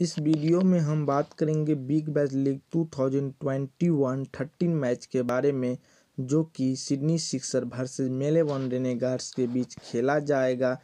इस वीडियो में हम बात करेंगे Big Bash League 2021 thirteen match के बारे में जो कि सिडनी सिक्सर वन मेलेवन रेनेगार्ड्स के बीच खेला जाएगा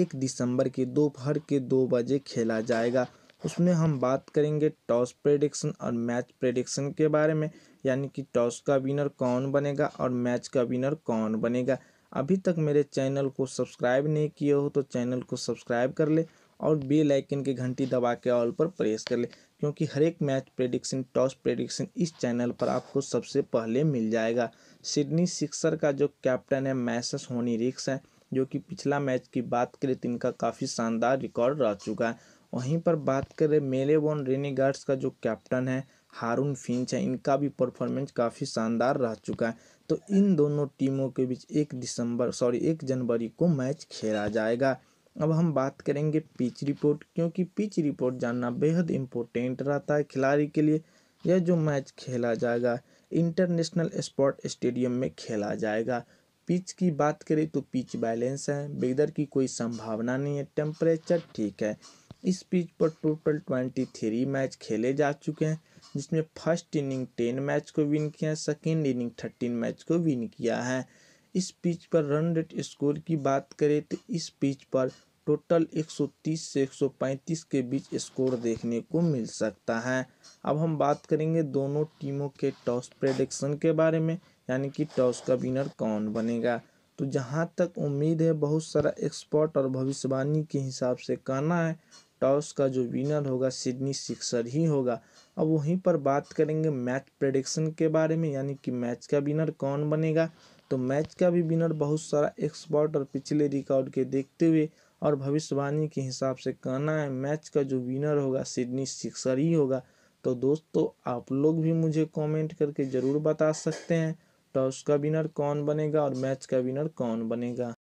एक दिसंबर के दोपहर के दो बजे खेला जाएगा उसमें हम बात करेंगे टॉस प्रेडिक्शन और मैच प्रेडिक्शन के बारे में यानी कि टॉस का विनर कौन बनेगा और मैच का विनर कौन बनेगा अभी तक मेरे चैनल को सब्सक्राइब नहीं किया हो तो चैनल को सब्सक्राइब कर ले और बेल आइकन की घंटी दबा के ऑल पर प्रेस कर ले क्योंकि हर एक मैच प्रेडिक्शन टॉस प्रेडिक्शन इस चैनल पर आपको सबसे पहले मिल जाएगा सिडनी सिक्सर का जो कैप्टन है मैसेस होनी रिक्स है जो कि पिछला मैच की बात करें तो इनका काफ़ी शानदार रिकॉर्ड रह चुका है वहीं पर बात करें रेनी रेनीगार्ड्स का जो कैप्टन है हारून फिंच है इनका भी परफॉर्मेंस काफ़ी शानदार रह चुका है तो इन दोनों टीमों के बीच एक दिसंबर सॉरी एक जनवरी को मैच खेला जाएगा अब हम बात करेंगे पिच रिपोर्ट क्योंकि पिच रिपोर्ट जानना बेहद इम्पोर्टेंट रहता है खिलाड़ी के लिए यह जो मैच खेला जाएगा इंटरनेशनल स्पोर्ट स्टेडियम में खेला जाएगा पिच की बात करें तो पिच बैलेंस है वेदर की कोई संभावना नहीं है टेम्परेचर ठीक है इस पिच पर टोटल ट्वेंटी थ्री मैच खेले जा चुके हैं जिसमें फर्स्ट इनिंग टेन मैच को विन किया है सेकेंड इनिंग थर्टीन मैच को विन किया है इस पिच पर रन रेट स्कोर की बात करें तो इस पिच पर टोटल 130 से 135 के बीच स्कोर देखने को मिल सकता है अब हम बात करेंगे दोनों टीमों के टॉस प्रेडिक्शन के बारे में यानी कि टॉस का विनर कौन बनेगा तो जहाँ तक उम्मीद है बहुत सारा एक्सपर्ट और भविष्यवाणी के हिसाब से कहना है टॉस का जो विनर होगा सिडनी सिक्सर ही होगा अब वहीं पर बात करेंगे मैच प्रेडिक्शन के बारे में यानी कि मैच का विनर कौन बनेगा तो मैच का भी विनर बहुत सारा एक्सपर्ट और पिछले रिकॉर्ड के देखते हुए और भविष्यवाणी के हिसाब से कहना है मैच का जो विनर होगा सिडनी सिक्सर ही होगा तो दोस्तों आप लोग भी मुझे कमेंट करके ज़रूर बता सकते हैं टॉस का विनर कौन बनेगा और मैच का विनर कौन बनेगा